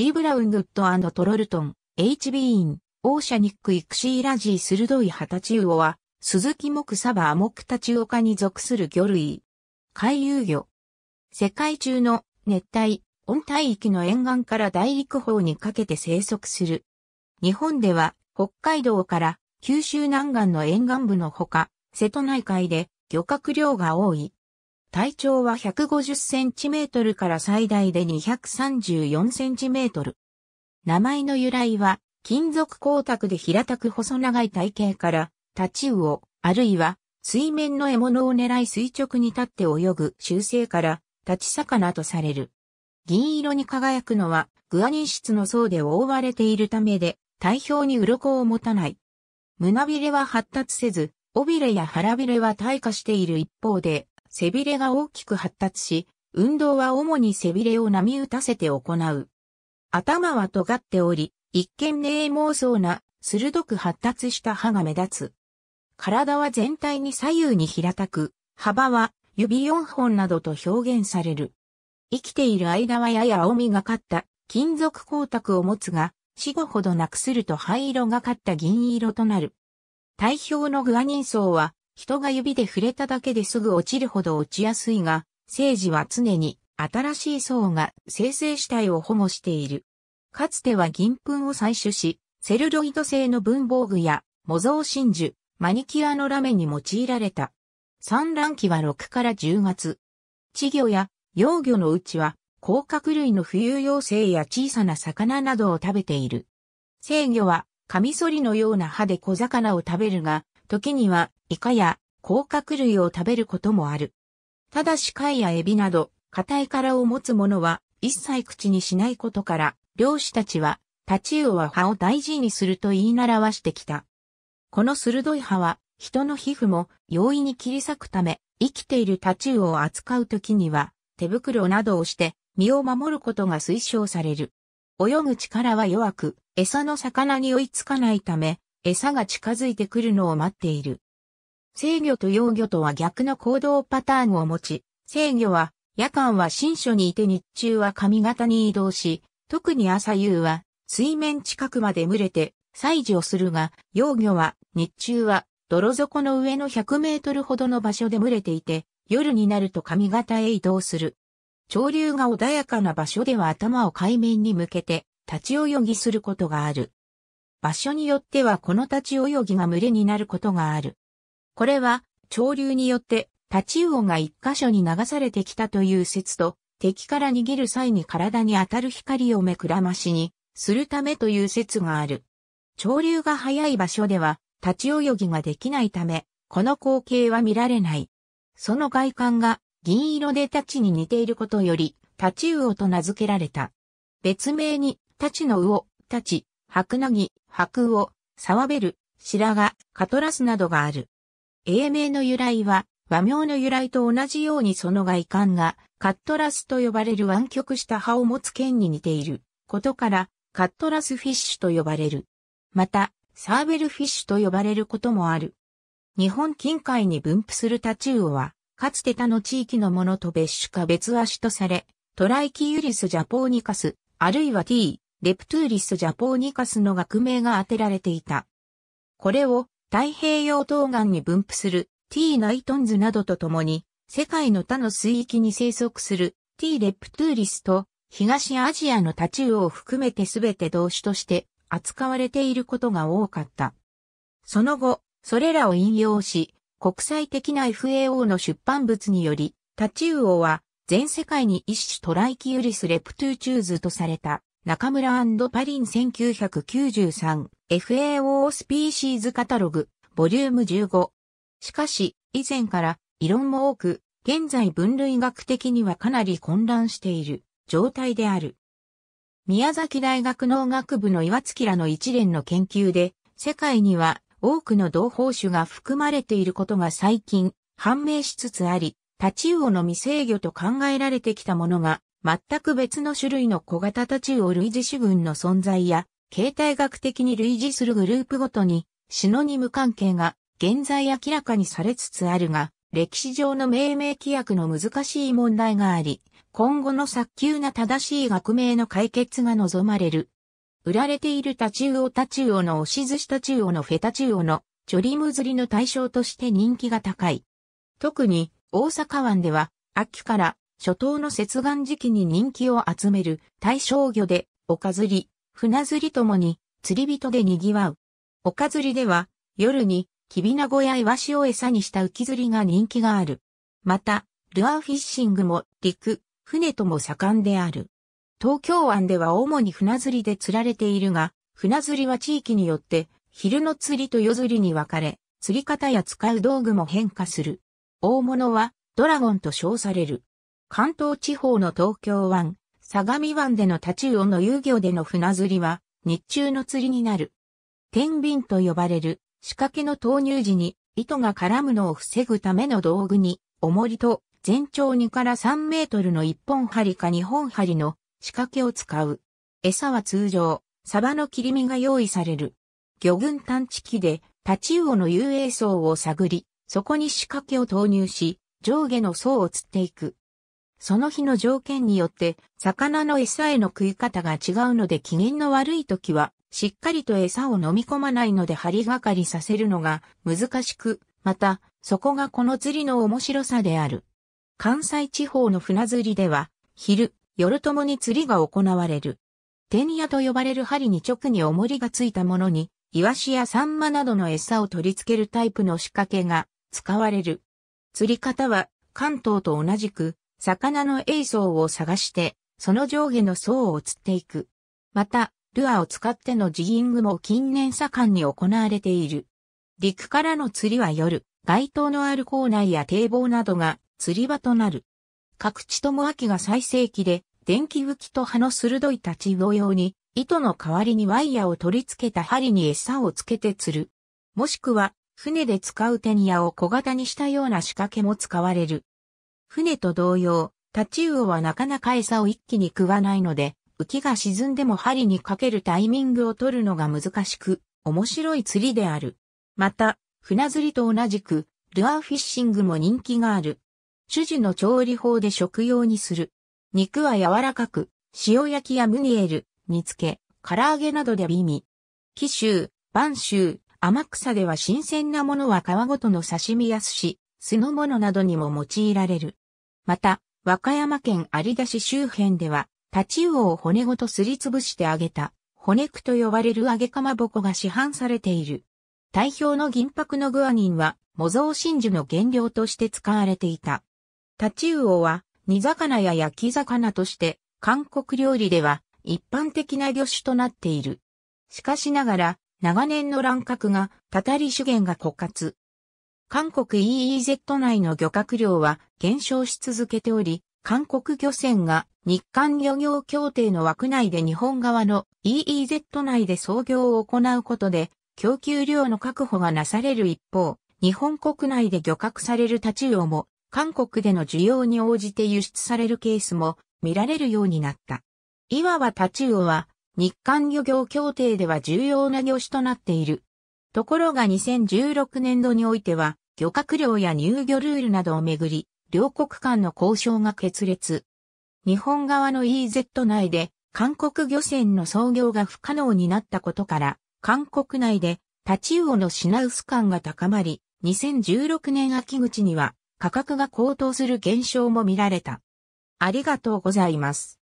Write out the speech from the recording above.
ジー・ブラウングッドトロルトン、H. ビーン、オーシャニックイクシーラジー鋭いハタチウオは、鈴木木サバアモクタチウオ科に属する魚類。海遊魚。世界中の熱帯、温帯域の沿岸から大陸方にかけて生息する。日本では北海道から九州南岸の沿岸部のほか、瀬戸内海で漁獲量が多い。体長は150センチメートルから最大で234センチメートル。名前の由来は、金属光沢で平たく細長い体型から、タチウオ、あるいは、水面の獲物を狙い垂直に立って泳ぐ習性から、立ち魚とされる。銀色に輝くのは、グアニン質の層で覆われているためで、体表に鱗を持たない。胸びれは発達せず、尾びれや腹びれは退化している一方で、背びれが大きく発達し、運動は主に背びれを波打たせて行う。頭は尖っており、一見冷猛そな、鋭く発達した歯が目立つ。体は全体に左右に平たく、幅は指4本などと表現される。生きている間はやや青みがかった金属光沢を持つが、死後ほどなくすると灰色がかった銀色となる。体表のグアニン層は人が指で触れただけですぐ落ちるほど落ちやすいが、生児は常に新しい層が生成主体を保護している。かつては銀粉を採取し、セルロイド製の文房具や模造真珠、マニキュアのラメに用いられた。産卵期は6から10月。稚魚や幼魚のうちは、甲殻類の浮遊幼生や小さな魚などを食べている。生魚は、カミソリのような歯で小魚を食べるが、時にはイカや甲殻類を食べることもある。ただし貝やエビなど、硬い殻を持つものは一切口にしないことから、漁師たちは、タチウオは歯を大事にすると言い習わしてきた。この鋭い歯は、人の皮膚も容易に切り裂くため、生きているタチウオを扱う時には、手袋などをして身を守ることが推奨される。泳ぐ力は弱く、餌の魚に追いつかないため、餌が近づいてくるのを待っている。制御と幼魚とは逆の行動パターンを持ち、制御は夜間は新所にいて日中は髪型に移動し、特に朝夕は水面近くまで群れて採事をするが、幼魚は日中は泥底の上の100メートルほどの場所で群れていて、夜になると髪型へ移動する。潮流が穏やかな場所では頭を海面に向けて立ち泳ぎすることがある。場所によってはこの立ち泳ぎが群れになることがある。これは、潮流によって立ち魚が一箇所に流されてきたという説と、敵から逃げる際に体に当たる光を目くらましにするためという説がある。潮流が速い場所では立ち泳ぎができないため、この光景は見られない。その外観が銀色で立ちに似ていることより、立ち魚と名付けられた。別名に、立ちの魚、立ち、白凪、白魚、沢ベル、白髪、カトラスなどがある。英名の由来は、和名の由来と同じようにその外観が、カットラスと呼ばれる湾曲した葉を持つ剣に似ていることから、カットラスフィッシュと呼ばれる。また、サーベルフィッシュと呼ばれることもある。日本近海に分布するタチウオは、かつて他の地域のものと別種か別足とされ、トライキユリスジャポーニカス、あるいは T、レプトゥーリス・ジャポーニカスの学名が当てられていた。これを太平洋東岸に分布する T ナイトンズなどとともに、世界の他の水域に生息する T レプトゥーリスと東アジアのタチウオを含めてすべて動詞として扱われていることが多かった。その後、それらを引用し、国際的な FAO の出版物により、タチウオは全世界に一種トライキウリスレプトゥーチューズとされた。中村パリン 1993FAO スピーシーズカタログ、ボリューム15。しかし、以前から異論も多く、現在分類学的にはかなり混乱している状態である。宮崎大学農学部の岩月らの一連の研究で、世界には多くの同胞種が含まれていることが最近判明しつつあり、タチウオの未制御と考えられてきたものが全く別の種類の小型タチウオ類似種群の存在や、形態学的に類似するグループごとに、シノニム関係が現在明らかにされつつあるが、歴史上の命名規約の難しい問題があり、今後の早急な正しい学名の解決が望まれる。売られているタチウオタチウオの押し寿司タチウオのフェタチウオのチョリム釣りの対象として人気が高い。特に大阪湾では秋から初冬の接岸時期に人気を集める対象魚で、おかずり、船釣りともに釣り人で賑わう。おかずりでは、夜に、キビナゴやイワシを餌にした浮き釣りが人気がある。また、ルアーフィッシングも陸、船とも盛んである。東京湾では主に船釣りで釣られているが、船釣りは地域によって、昼の釣りと夜釣りに分かれ、釣り方や使う道具も変化する。大物は、ドラゴンと称される。関東地方の東京湾、相模湾でのタチウオの遊漁での船釣りは、日中の釣りになる。天秤と呼ばれる仕掛けの投入時に糸が絡むのを防ぐための道具に、重りと全長2から3メートルの1本針か2本針の仕掛けを使う。餌は通常、サバの切り身が用意される。魚群探知機で、タチウオの遊泳層を探り、そこに仕掛けを投入し、上下の層を釣っていく。その日の条件によって、魚の餌への食い方が違うので機嫌の悪い時は、しっかりと餌を飲み込まないので張りがかりさせるのが難しく、また、そこがこの釣りの面白さである。関西地方の船釣りでは、昼、夜ともに釣りが行われる。天野と呼ばれる針に直に重りがついたものに、イワシやサンマなどの餌を取り付けるタイプの仕掛けが使われる。釣り方は関東と同じく魚の映像を探して、その上下の層を釣っていく。また、ルアーを使ってのジギングも近年盛んに行われている。陸からの釣りは夜、街灯のある校内や堤防などが釣り場となる。各地とも秋が最盛期で、電気浮きと葉の鋭い立ち魚用に、糸の代わりにワイヤを取り付けた針に餌をつけて釣る。もしくは、船で使うテニアを小型にしたような仕掛けも使われる。船と同様、タチウオはなかなか餌を一気に食わないので、浮きが沈んでも針にかけるタイミングを取るのが難しく、面白い釣りである。また、船釣りと同じく、ルアーフィッシングも人気がある。種子の調理法で食用にする。肉は柔らかく、塩焼きやムニエル、煮付け、唐揚げなどで美味。紀州、晩州、天草では新鮮なものは皮ごとの刺身や寿司、酢の物などにも用いられる。また、和歌山県有田市周辺では、タチウオを骨ごとすりつぶして揚げた、骨くと呼ばれる揚げかまぼこが市販されている。代表の銀箔のグアニンは、模造真珠の原料として使われていた。タチウオは、煮魚や焼き魚として、韓国料理では一般的な魚種となっている。しかしながら、長年の乱獲が、たたり資源が枯渇、韓国 EEZ 内の漁獲量は減少し続けており、韓国漁船が日韓漁業協定の枠内で日本側の EEZ 内で操業を行うことで供給量の確保がなされる一方、日本国内で漁獲されるタチウオも韓国での需要に応じて輸出されるケースも見られるようになった。いわばタチウオは日韓漁業協定では重要な業種となっている。ところが2016年度においては、漁獲量や入漁ルールなどをめぐり、両国間の交渉が決裂。日本側の EZ 内で、韓国漁船の操業が不可能になったことから、韓国内で、タチウオの品薄感が高まり、2016年秋口には価格が高騰する現象も見られた。ありがとうございます。